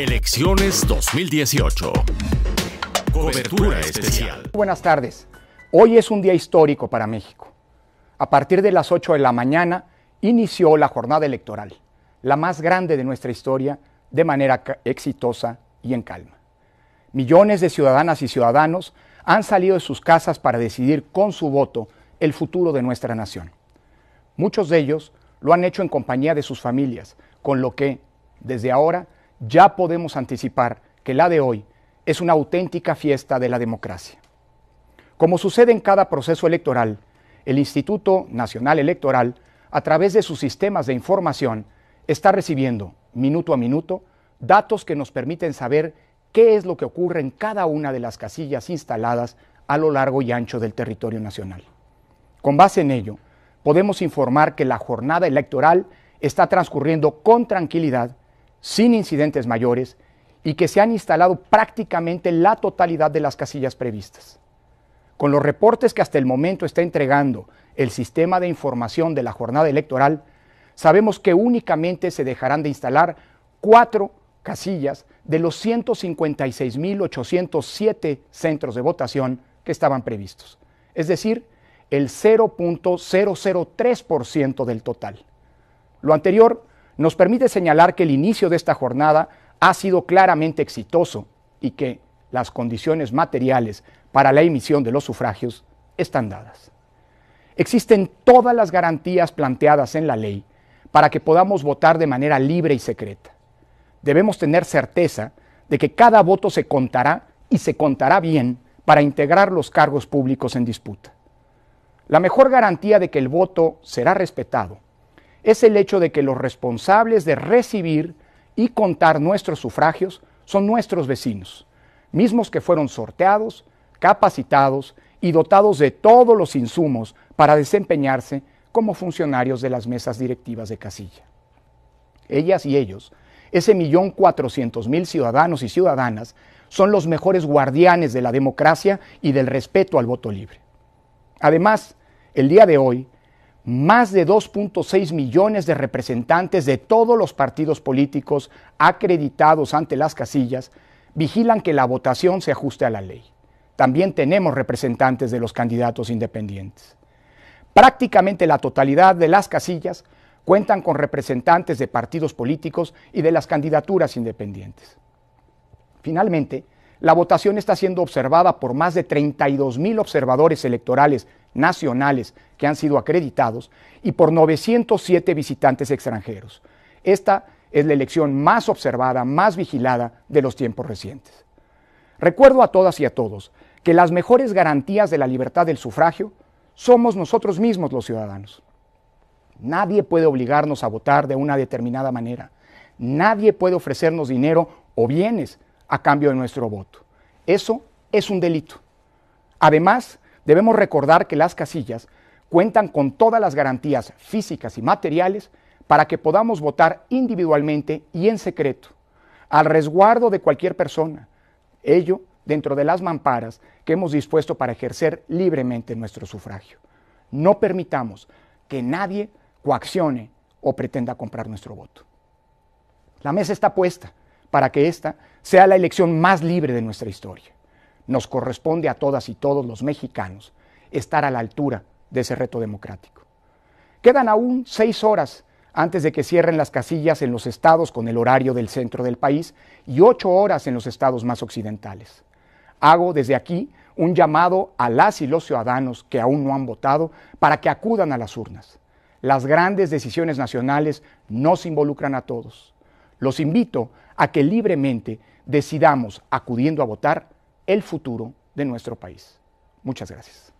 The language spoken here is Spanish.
Elecciones 2018. Cobertura especial. Buenas tardes. Hoy es un día histórico para México. A partir de las 8 de la mañana inició la jornada electoral, la más grande de nuestra historia, de manera exitosa y en calma. Millones de ciudadanas y ciudadanos han salido de sus casas para decidir con su voto el futuro de nuestra nación. Muchos de ellos lo han hecho en compañía de sus familias, con lo que, desde ahora, ya podemos anticipar que la de hoy es una auténtica fiesta de la democracia. Como sucede en cada proceso electoral, el Instituto Nacional Electoral, a través de sus sistemas de información, está recibiendo, minuto a minuto, datos que nos permiten saber qué es lo que ocurre en cada una de las casillas instaladas a lo largo y ancho del territorio nacional. Con base en ello, podemos informar que la jornada electoral está transcurriendo con tranquilidad sin incidentes mayores y que se han instalado prácticamente la totalidad de las casillas previstas. Con los reportes que hasta el momento está entregando el sistema de información de la jornada electoral, sabemos que únicamente se dejarán de instalar cuatro casillas de los 156.807 centros de votación que estaban previstos, es decir, el 0.003% del total. Lo anterior nos permite señalar que el inicio de esta jornada ha sido claramente exitoso y que las condiciones materiales para la emisión de los sufragios están dadas. Existen todas las garantías planteadas en la ley para que podamos votar de manera libre y secreta. Debemos tener certeza de que cada voto se contará y se contará bien para integrar los cargos públicos en disputa. La mejor garantía de que el voto será respetado es el hecho de que los responsables de recibir y contar nuestros sufragios son nuestros vecinos, mismos que fueron sorteados, capacitados y dotados de todos los insumos para desempeñarse como funcionarios de las mesas directivas de casilla. Ellas y ellos, ese millón cuatrocientos mil ciudadanos y ciudadanas, son los mejores guardianes de la democracia y del respeto al voto libre. Además, el día de hoy, más de 2.6 millones de representantes de todos los partidos políticos acreditados ante las casillas vigilan que la votación se ajuste a la ley. También tenemos representantes de los candidatos independientes. Prácticamente la totalidad de las casillas cuentan con representantes de partidos políticos y de las candidaturas independientes. Finalmente, la votación está siendo observada por más de 32 mil observadores electorales nacionales que han sido acreditados y por 907 visitantes extranjeros. Esta es la elección más observada, más vigilada de los tiempos recientes. Recuerdo a todas y a todos que las mejores garantías de la libertad del sufragio somos nosotros mismos los ciudadanos. Nadie puede obligarnos a votar de una determinada manera. Nadie puede ofrecernos dinero o bienes a cambio de nuestro voto. Eso es un delito. Además, debemos recordar que las casillas cuentan con todas las garantías físicas y materiales para que podamos votar individualmente y en secreto, al resguardo de cualquier persona, ello dentro de las mamparas que hemos dispuesto para ejercer libremente nuestro sufragio. No permitamos que nadie coaccione o pretenda comprar nuestro voto. La mesa está puesta para que esta sea la elección más libre de nuestra historia. Nos corresponde a todas y todos los mexicanos estar a la altura de ese reto democrático. Quedan aún seis horas antes de que cierren las casillas en los estados con el horario del centro del país y ocho horas en los estados más occidentales. Hago desde aquí un llamado a las y los ciudadanos que aún no han votado para que acudan a las urnas. Las grandes decisiones nacionales no se involucran a todos. Los invito a que libremente decidamos, acudiendo a votar, el futuro de nuestro país. Muchas gracias.